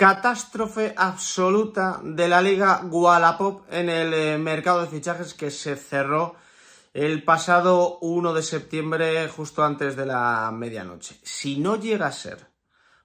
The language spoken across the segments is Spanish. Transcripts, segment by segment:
Catástrofe absoluta de la liga Wallapop en el eh, mercado de fichajes que se cerró el pasado 1 de septiembre justo antes de la medianoche. Si no llega a ser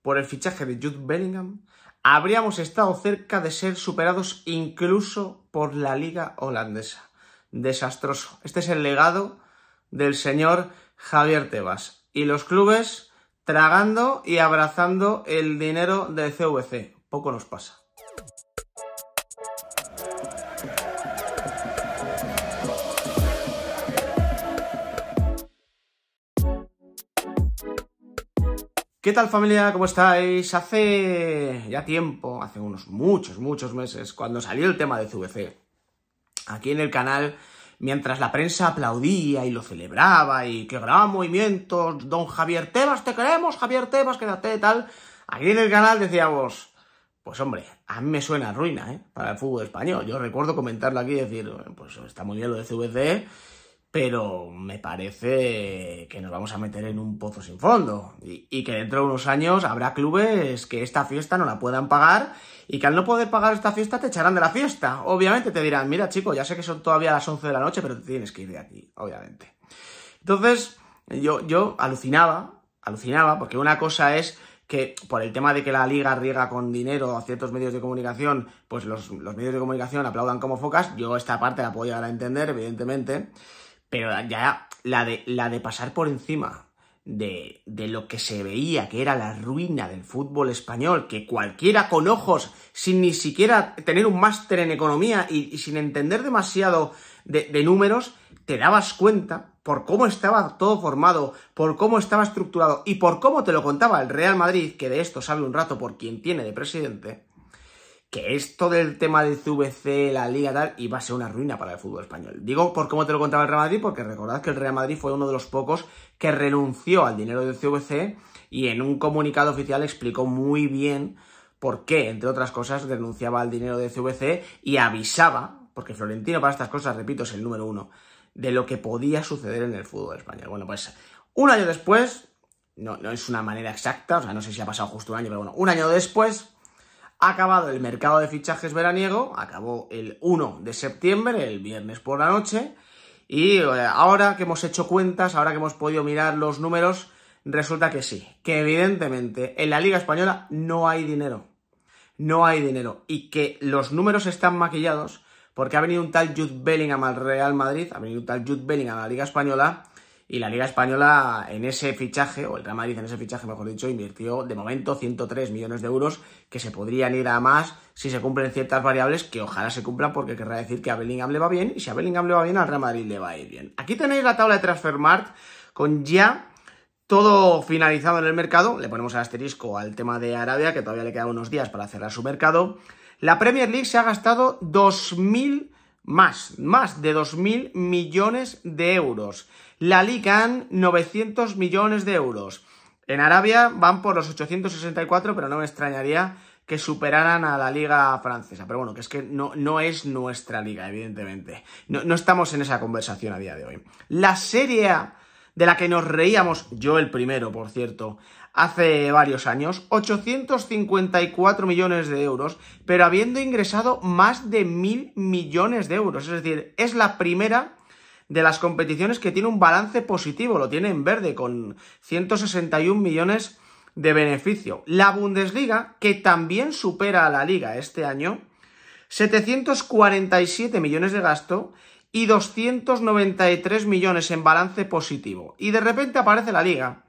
por el fichaje de Jude Bellingham, habríamos estado cerca de ser superados incluso por la liga holandesa. Desastroso. Este es el legado del señor Javier Tebas. Y los clubes tragando y abrazando el dinero de CVC. Poco nos pasa. ¿Qué tal familia? ¿Cómo estáis? Hace ya tiempo, hace unos muchos, muchos meses, cuando salió el tema de CVC, aquí en el canal mientras la prensa aplaudía y lo celebraba y que gran movimiento, don Javier Tebas, te queremos, Javier Tebas, quédate y tal, aquí en el canal decíamos, pues hombre, a mí me suena ruina, ¿eh? Para el fútbol español. Yo recuerdo comentarlo aquí y decir, pues está muy bien lo de CVC pero me parece que nos vamos a meter en un pozo sin fondo y, que dentro de unos años habrá clubes que esta fiesta no la puedan pagar y que al no poder pagar esta fiesta te echarán de la fiesta. Obviamente te dirán, mira chico, ya sé que son todavía las 11 de la noche, pero te tienes que ir de aquí, obviamente. Entonces, yo, alucinaba, alucinaba, porque una cosa es que por el tema de que la liga riega con dinero a ciertos medios de comunicación, pues los, los medios de comunicación aplaudan como focas, yo esta parte la puedo llegar a entender, evidentemente. Pero ya la de, la de pasar por encima de, de, lo que se veía que era la ruina del fútbol español, que cualquiera con ojos, sin ni siquiera tener un máster en economía y, sin entender demasiado de, de, números, te dabas cuenta por cómo estaba todo formado, por cómo estaba estructurado y por cómo te lo contaba el Real Madrid, que de esto sabe un rato por quien tiene de presidente, que esto del tema del CVC, la liga tal, iba a ser una ruina para el fútbol español. Digo por cómo te lo contaba el Real Madrid, porque recordad que el Real Madrid fue uno de los pocos que renunció al dinero del CVC y en un comunicado oficial explicó muy bien por qué, entre otras cosas, renunciaba al dinero del CVC y avisaba, porque Florentino para estas cosas, repito, es el número uno, de lo que podía suceder en el fútbol español. Bueno, pues un año después, no, no es una manera exacta, o sea, no sé si ha pasado justo un año, pero bueno, un año después ha acabado el mercado de fichajes veraniego, acabó el 1 de septiembre, el viernes por la noche, y eh, ahora que hemos hecho cuentas, ahora que hemos podido mirar los números, resulta que sí, que evidentemente en la Liga Española no hay dinero, no hay dinero, y que los números están maquillados porque ha venido un tal Jude Bellingham al Real Madrid, ha venido un tal Jude Bellingham a la Liga Española, y la Liga Española en ese fichaje, o el Real Madrid en ese fichaje, mejor dicho, invirtió de momento 103 millones de euros que se podrían ir a más si se cumplen ciertas variables que ojalá se cumplan porque querrá decir que a Bellingham le va bien y si a Bellingham le va bien, al Real Madrid le va a ir bien. Aquí tenéis la tabla de Transfermarkt con ya todo finalizado en el mercado. Le ponemos el asterisco al tema de Arabia que todavía le quedan unos días para cerrar su mercado. La Premier League se ha gastado 2.000 más, más de 2.000 millones de euros. La han 900 millones de euros. En Arabia van por los 864, pero no me extrañaría que superaran a la liga francesa. Pero bueno, que es que no, no es nuestra liga, evidentemente. No, estamos en esa conversación a día de hoy. La Serie de la que nos reíamos, yo el primero, por cierto, hace varios años, 854 millones de euros, pero habiendo ingresado más de mil millones de euros. Es decir, es la primera de las competiciones que tiene un balance positivo, lo tiene en verde, con 161 millones de beneficio. La Bundesliga, que también supera a la liga este año, 747 millones de gasto y 293 millones en balance positivo. Y de repente aparece la liga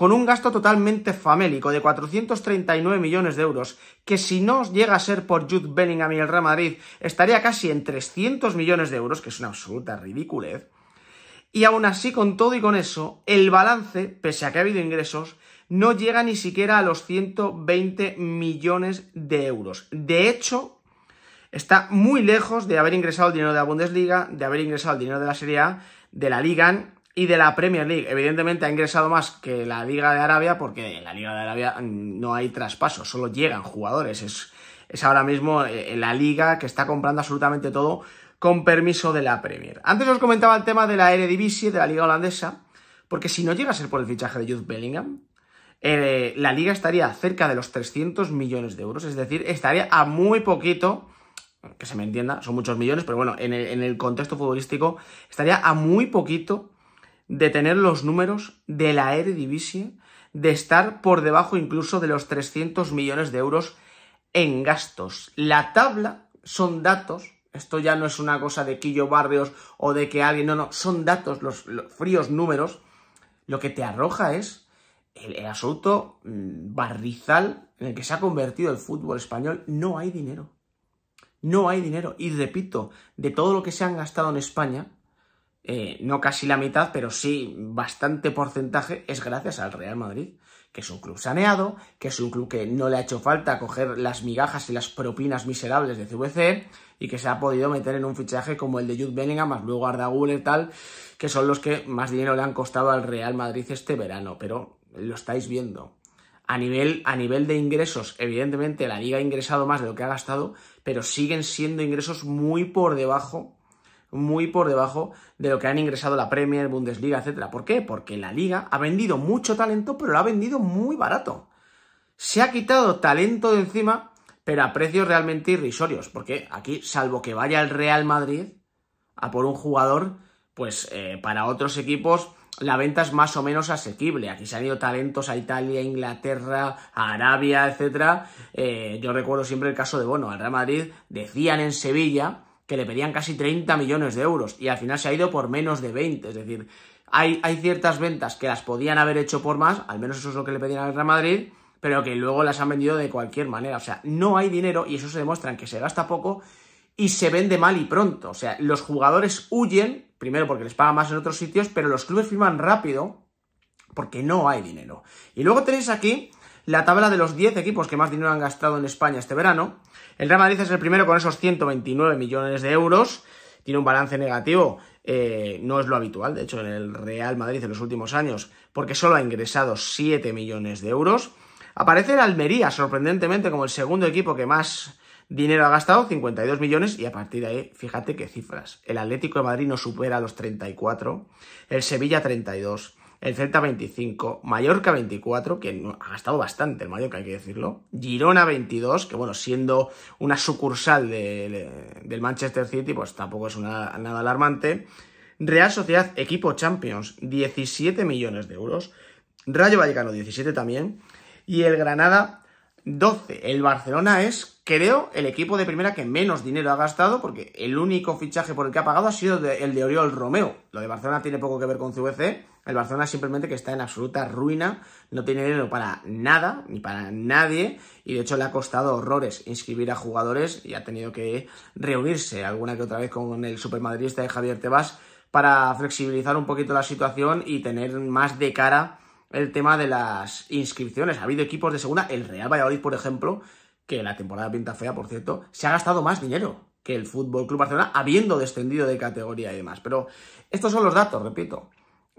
con un gasto totalmente famélico de 439 millones de euros, que si no llega a ser por Jude Bellingham y el Real Madrid, estaría casi en 300 millones de euros, que es una absoluta ridiculez. Y aún así, con todo y con eso, el balance, pese a que ha habido ingresos, no llega ni siquiera a los 120 millones de euros. De hecho, está muy lejos de haber ingresado el dinero de la Bundesliga, de haber ingresado el dinero de la Serie A, de la Liga y de la Premier League. Evidentemente ha ingresado más que la Liga de Arabia porque en la Liga de Arabia mm, no hay traspasos, solo llegan jugadores. Es, es ahora mismo eh, la liga que está comprando absolutamente todo con permiso de la Premier. Antes os comentaba el tema de la Eredivisie, de la liga holandesa, porque si no llega a ser por el fichaje de Jude Bellingham, eh, la liga estaría cerca de los 300 millones de euros, es decir, estaría a muy poquito que se me entienda, son muchos millones, pero bueno, en el, en el, contexto futbolístico estaría a muy poquito de tener los números de la Eredivisie, de estar por debajo incluso de los 300 millones de euros en gastos. La tabla son datos, esto ya no es una cosa de Quillo Barrios o de que alguien, no, no, son datos, los, fríos números, lo que te arroja es el, el absoluto mm, barrizal en el que se ha convertido el fútbol español. No hay dinero. No hay dinero. Y repito, de todo lo que se han gastado en España, eh, no casi la mitad, pero sí bastante porcentaje, es gracias al Real Madrid, que es un club saneado, que es un club que no le ha hecho falta coger las migajas y las propinas miserables de CVC y que se ha podido meter en un fichaje como el de Jude Bellingham, más luego Arda y tal, que son los que más dinero le han costado al Real Madrid este verano, pero lo estáis viendo. A nivel, a nivel de ingresos, evidentemente la liga ha ingresado más de lo que ha gastado, pero siguen siendo ingresos muy por debajo muy por debajo de lo que han ingresado la Premier, Bundesliga, etcétera. ¿Por qué? Porque la liga ha vendido mucho talento, pero lo ha vendido muy barato. Se ha quitado talento de encima, pero a precios realmente irrisorios, porque aquí, salvo que vaya el Real Madrid a por un jugador, pues eh, para otros equipos la venta es más o menos asequible. Aquí se han ido talentos a Italia, Inglaterra, Arabia, etc. Eh, yo recuerdo siempre el caso de Bono. Al Real Madrid decían en Sevilla que le pedían casi 30 millones de euros y al final se ha ido por menos de 20. Es decir, hay, hay ciertas ventas que las podían haber hecho por más, al menos eso es lo que le pedían al Real Madrid, pero que luego las han vendido de cualquier manera. O sea, no hay dinero y eso se demuestra en que se gasta poco y se vende mal y pronto. O sea, los jugadores huyen, primero porque les pagan más en otros sitios, pero los clubes firman rápido porque no hay dinero. Y luego tenéis aquí la tabla de los 10 equipos que más dinero han gastado en España este verano. El Real Madrid es el primero con esos 129 millones de euros. Tiene un balance negativo, eh, no es lo habitual, de hecho, en el Real Madrid en los últimos años, porque solo ha ingresado 7 millones de euros. Aparece el Almería, sorprendentemente, como el segundo equipo que más dinero ha gastado, 52 millones, y a partir de ahí, fíjate qué cifras. El Atlético de Madrid no supera los 34, el Sevilla 32, el Celta 25, Mallorca 24, que ha gastado bastante el Mallorca, hay que decirlo, Girona 22, que bueno, siendo una sucursal del Manchester City, pues tampoco es nada alarmante, Real Sociedad, equipo Champions, 17 millones de euros, Rayo Vallecano 17 también, y el Granada 12. El Barcelona es, creo, el equipo de primera que menos dinero ha gastado, porque el único fichaje por el que ha pagado ha sido el de Oriol Romeo. Lo de Barcelona tiene poco que ver con CVC, el Barcelona simplemente que está en absoluta ruina, no tiene dinero para nada, ni para nadie, y de hecho le ha costado horrores inscribir a jugadores y ha tenido que reunirse alguna que otra vez con el supermadridista de Javier Tebas para flexibilizar un poquito la situación y tener más de cara el tema de las inscripciones. Ha habido equipos de segunda, el Real Valladolid, por ejemplo, que la temporada pinta fea, por cierto, se ha gastado más dinero que el Fútbol Club Barcelona, habiendo descendido de categoría y demás. Pero estos son los datos, repito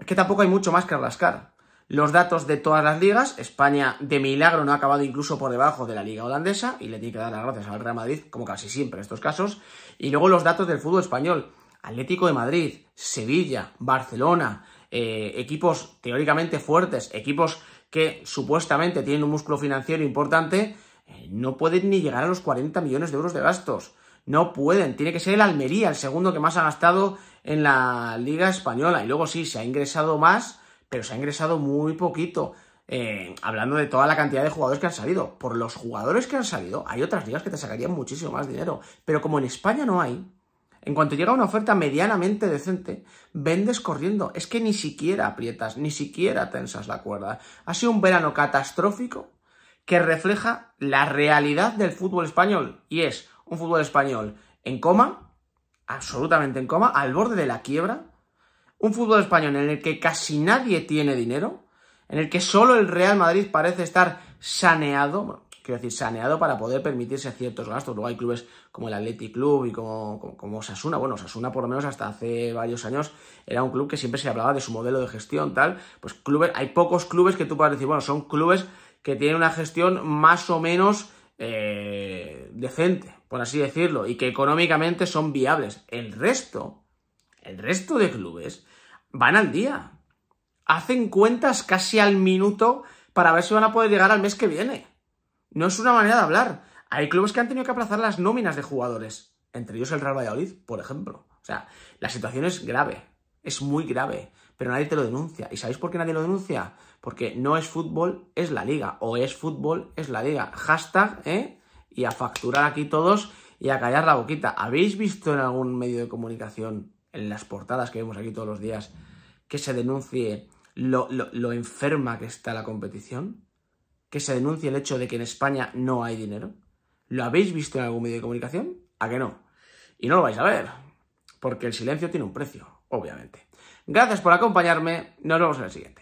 que tampoco hay mucho más que rascar. Los datos de todas las ligas, España de milagro no ha acabado incluso por debajo de la liga holandesa, y le tiene que dar las gracias al Real Madrid, como casi siempre en estos casos, y luego los datos del fútbol español, Atlético de Madrid, Sevilla, Barcelona, eh, equipos teóricamente fuertes, equipos que supuestamente tienen un músculo financiero importante, eh, no pueden ni llegar a los 40 millones de euros de gastos. No pueden, tiene que ser el Almería, el segundo que más ha gastado en la Liga Española. Y luego sí, se ha ingresado más, pero se ha ingresado muy poquito. Eh, hablando de toda la cantidad de jugadores que han salido. Por los jugadores que han salido, hay otras ligas que te sacarían muchísimo más dinero. Pero como en España no hay, en cuanto llega una oferta medianamente decente, vendes corriendo. Es que ni siquiera aprietas, ni siquiera tensas la cuerda. Ha sido un verano catastrófico que refleja la realidad del fútbol español. Y es un fútbol español en coma, absolutamente en coma, al borde de la quiebra, un fútbol español en el que casi nadie tiene dinero, en el que solo el Real Madrid parece estar saneado, quiero decir, saneado para poder permitirse ciertos gastos. Luego hay clubes como el Athletic Club y como, Sasuna, Bueno, Sasuna por lo menos hasta hace varios años era un club que siempre se hablaba de su modelo de gestión, tal. Pues clubes, hay pocos clubes que tú puedes decir, bueno, son clubes que tienen una gestión más o menos eh, decente, por así decirlo, y que económicamente son viables. El resto, el resto de clubes van al día. Hacen cuentas casi al minuto para ver si van a poder llegar al mes que viene. No es una manera de hablar. Hay clubes que han tenido que aplazar las nóminas de jugadores, entre ellos el Real Valladolid, por ejemplo. O sea, la situación es grave, es muy grave pero nadie te lo denuncia. ¿Y sabéis por qué nadie lo denuncia? Porque no es fútbol, es la liga. O es fútbol, es la liga. Hashtag, ¿eh? Y a facturar aquí todos y a callar la boquita. ¿Habéis visto en algún medio de comunicación, en las portadas que vemos aquí todos los días, que se denuncie lo, lo enferma que está la competición? ¿Que se denuncie el hecho de que en España no hay dinero? ¿Lo habéis visto en algún medio de comunicación? ¿A que no? Y no lo vais a ver, porque el silencio tiene un precio, obviamente. Gracias por acompañarme. Nos vemos en el siguiente.